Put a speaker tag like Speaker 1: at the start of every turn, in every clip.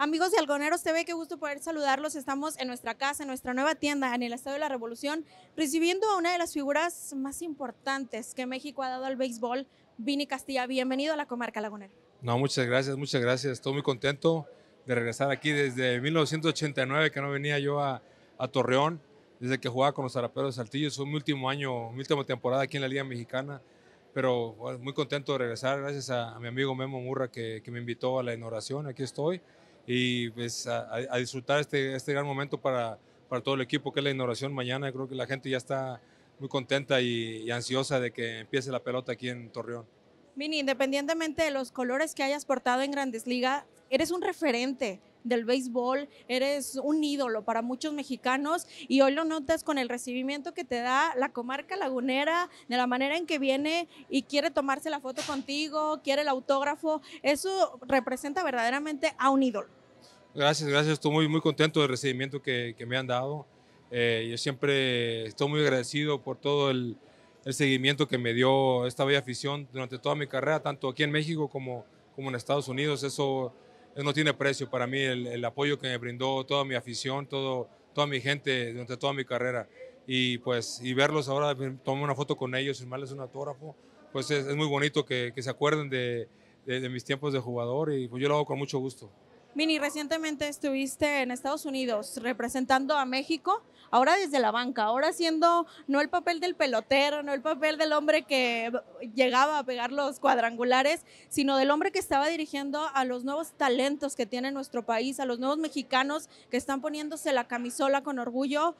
Speaker 1: Amigos de Algoneros TV, qué gusto poder saludarlos. Estamos en nuestra casa, en nuestra nueva tienda, en el Estado de la Revolución, recibiendo a una de las figuras más importantes que México ha dado al béisbol, Vini Castilla. Bienvenido a la comarca lagunera.
Speaker 2: No, muchas gracias, muchas gracias. Estoy muy contento de regresar aquí desde 1989, que no venía yo a, Torreón, desde que jugaba con los zaraperos de Saltillo. Es mi último año, mi última temporada aquí en la Liga Mexicana. Pero muy contento de regresar, gracias a, mi amigo Memo Murra que, que me invitó a la inauguración. Aquí estoy y pues a, disfrutar este, este gran momento para, para todo el equipo que es la inauguración mañana. Creo que la gente ya está muy contenta y, ansiosa de que empiece la pelota aquí en Torreón.
Speaker 1: mini independientemente de los colores que hayas portado en Grandes Ligas, eres un referente del béisbol, eres un ídolo para muchos mexicanos y hoy lo notas con el recibimiento que te da la comarca lagunera, de la manera en que viene y quiere tomarse la foto contigo, quiere el autógrafo, eso representa verdaderamente a un ídolo.
Speaker 2: Gracias, gracias. Estoy muy, muy contento del recibimiento que, me han dado. Eh, yo siempre estoy muy agradecido por todo el, seguimiento que me dio esta bella afición durante toda mi carrera, tanto aquí en México como, como en Estados Unidos. Eso, no tiene precio para mí, el, apoyo que me brindó toda mi afición, todo, toda mi gente durante toda mi carrera. Y pues y verlos ahora, tomar una foto con ellos, firmarles un autógrafo, pues es, muy bonito que, se acuerden de, de, de mis tiempos de jugador y pues yo lo hago con mucho gusto.
Speaker 1: Mini, recientemente estuviste en Estados Unidos representando a México, ahora desde la banca, ahora siendo no el papel del pelotero, no el papel del hombre que llegaba a pegar los cuadrangulares, sino del hombre que estaba dirigiendo a los nuevos talentos que tiene nuestro país, a los nuevos mexicanos que están poniéndose la camisola con orgullo.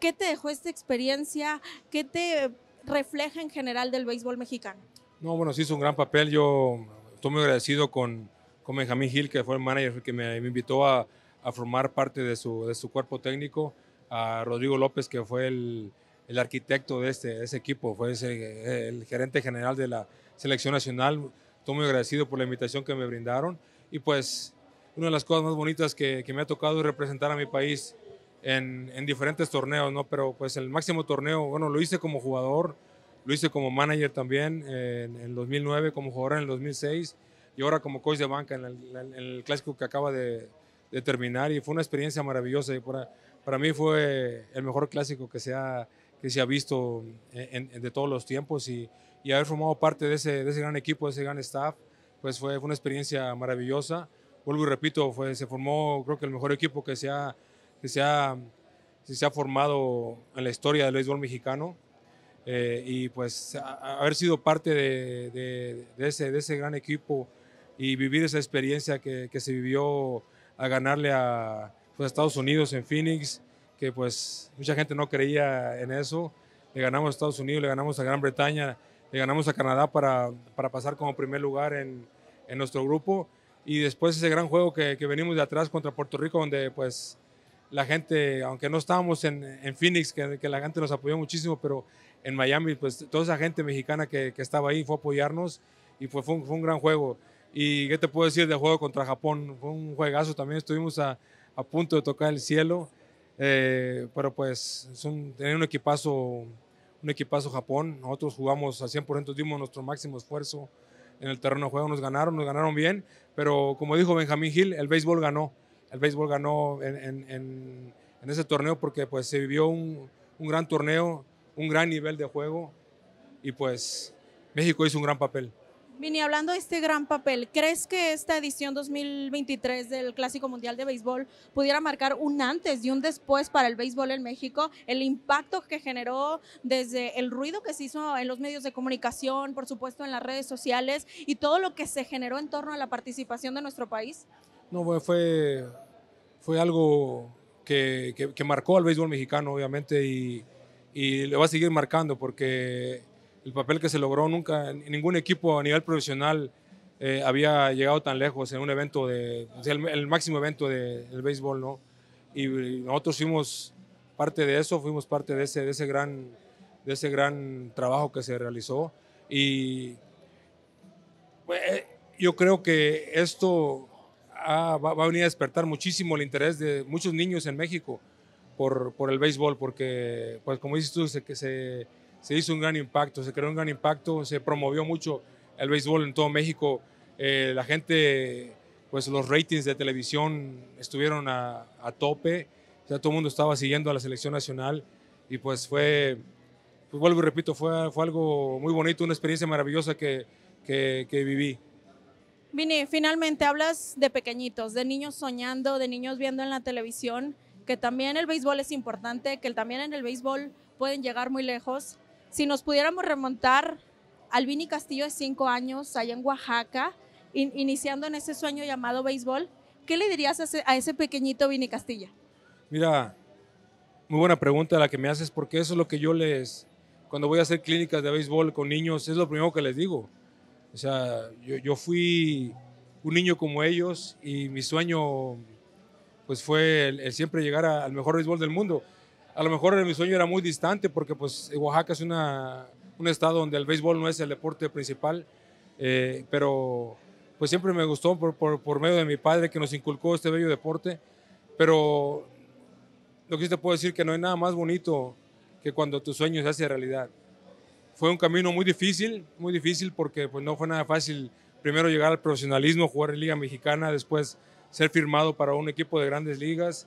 Speaker 1: ¿Qué te dejó esta experiencia? ¿Qué te refleja en general del béisbol mexicano?
Speaker 2: No, bueno, sí es un gran papel. Yo estoy muy agradecido con con Benjamín Gil, que fue el manager que me, invitó a, formar parte de su, de su cuerpo técnico, a Rodrigo López, que fue el, arquitecto de, este, ese equipo, fue el gerente general de la selección nacional. Estoy muy agradecido por la invitación que me brindaron y pues una de las cosas más bonitas que, me ha tocado es representar a mi país en, diferentes torneos, ¿no? Pero pues el máximo torneo, bueno, lo hice como jugador, lo hice como manager también en el 2009, como jugador en el 2006 y ahora como coach de banca en el, clásico que acaba de, terminar y fue una experiencia maravillosa y para, para mí fue el mejor clásico que se ha, que se ha visto de todos los tiempos y, y haber formado parte de ese, de ese, gran equipo, de ese gran staff, pues fue, fue una experiencia maravillosa. Vuelvo y repito, fue, se formó creo que el mejor equipo que se ha, que se se ha formado en la historia del béisbol mexicano. Eh, y pues haber sido parte de, de, de, ese, de ese gran equipo y vivir esa experiencia que, que se vivió a ganarle pues, a, Estados Unidos en Phoenix, que pues mucha gente no creía en eso. Le ganamos a Estados Unidos, le ganamos a Gran Bretaña, le ganamos a Canadá para, para pasar como primer lugar en, en, nuestro grupo. Y después ese gran juego que, que, venimos de atrás contra Puerto Rico, donde pues la gente, aunque no estábamos en, en Phoenix, que, que, la gente nos apoyó muchísimo, pero en Miami, pues toda esa gente mexicana que, que estaba ahí fue a apoyarnos y fue, un, fue un gran juego. Y qué te puedo decir del juego contra Japón, fue un juegazo también, estuvimos a, punto de tocar el cielo, eh, pero pues es un, tener un equipazo, un equipazo Japón, nosotros jugamos al 100%, dimos nuestro máximo esfuerzo en el terreno de juego, nos ganaron, nos ganaron bien, pero como dijo Benjamín Gil, el béisbol ganó, el béisbol ganó en, ese torneo porque pues se vivió un gran torneo, un gran nivel de juego y pues México hizo un gran papel.
Speaker 1: Vini, hablando de este gran papel, ¿crees que esta edición 2023 del Clásico Mundial de Béisbol pudiera marcar un antes y un después para el béisbol en México? El impacto que generó desde el ruido que se hizo en los medios de comunicación, por supuesto en las redes sociales y todo lo que se generó en torno a la participación de nuestro país.
Speaker 2: No, fue, fue algo que, que, que marcó al béisbol mexicano, obviamente, y, y le va a seguir marcando porque el papel que se logró nunca, ningún equipo a nivel profesional eh, había llegado tan lejos en un evento de, el, máximo evento de, del béisbol, ¿no? Y, nosotros fuimos parte de eso, fuimos parte de ese, de ese, gran, de ese gran trabajo que se realizó y eh, yo creo que esto va, va, a venir a despertar muchísimo el interés de muchos niños en México por, por el béisbol, porque, pues como dices tú, se, que se se hizo un gran impacto, se creó un gran impacto, se promovió mucho el béisbol en todo México. Eh, la gente, pues los ratings de televisión estuvieron a, tope, o sea, todo el mundo estaba siguiendo a la selección nacional y pues fue, pues vuelvo y repito, fue, fue algo muy bonito, una experiencia maravillosa que, que, que viví.
Speaker 1: Vini, finalmente hablas de pequeñitos, de niños soñando, de niños viendo en la televisión, que también el béisbol es importante, que también en el béisbol pueden llegar muy lejos. Si nos pudiéramos remontar al Vini Castillo de cinco años, allá en Oaxaca, iniciando en ese sueño llamado béisbol, ¿qué le dirías a ese, pequeñito Vini Castilla?
Speaker 2: Mira, muy buena pregunta la que me haces, porque eso es lo que yo les, cuando voy a hacer clínicas de béisbol con niños, es lo primero que les digo. O sea, yo, fui un niño como ellos y mi sueño pues fue el, siempre llegar al mejor béisbol del mundo a lo mejor mi sueño era muy distante porque pues Oaxaca es un estado donde el béisbol no es el deporte principal, eh, pero pues siempre me gustó por, medio de mi padre que nos inculcó este bello deporte, pero lo que sí te puedo decir que no hay nada más bonito que cuando tu sueño se hace realidad. Fue un camino muy difícil, muy difícil porque pues no fue nada fácil primero llegar al profesionalismo, jugar en Liga Mexicana, después ser firmado para un equipo de grandes ligas,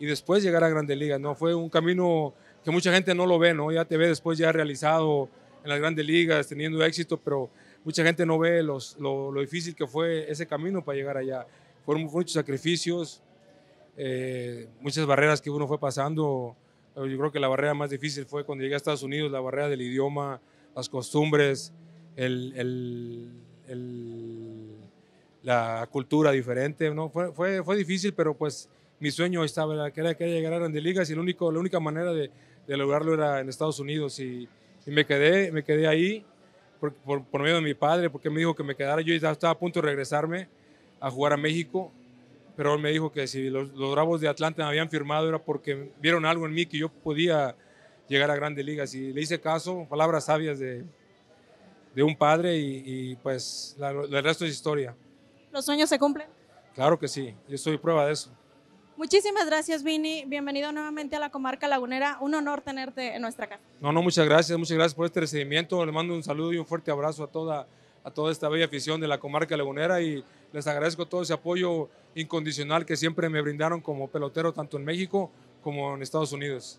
Speaker 2: y después llegar a Grandes Ligas, ¿no? Fue un camino que mucha gente no lo ve, ¿no? Ya te ve después ya realizado en las Grandes Ligas, teniendo éxito, pero mucha gente no ve los, lo, lo, difícil que fue ese camino para llegar allá. Fueron muchos sacrificios, eh, muchas barreras que uno fue pasando. Yo creo que la barrera más difícil fue cuando llegué a Estados Unidos, la barrera del idioma, las costumbres, el, el, el, la cultura diferente. ¿no? Fue, fue, fue difícil, pero pues mi sueño estaba, era, que era llegar a Grandes Ligas y la única manera de, lograrlo era en Estados Unidos y, me, quedé, me quedé ahí por, por, medio de mi padre, porque me dijo que me quedara, yo ya estaba a punto de regresarme a jugar a México, pero él me dijo que si los, los, Bravos de Atlanta me habían firmado era porque vieron algo en mí que yo podía llegar a grandes ligas y le hice caso, palabras sabias de, un padre y, pues el resto es historia.
Speaker 1: ¿Los sueños se cumplen?
Speaker 2: Claro que sí, yo soy prueba de eso.
Speaker 1: Muchísimas gracias, Vini. Bienvenido nuevamente a la comarca lagunera. Un honor tenerte en nuestra casa.
Speaker 2: No, no, muchas gracias, muchas gracias por este recibimiento. Le mando un saludo y un fuerte abrazo a toda, a toda esta bella afición de la comarca lagunera y les agradezco todo ese apoyo incondicional que siempre me brindaron como pelotero tanto en México como en Estados Unidos.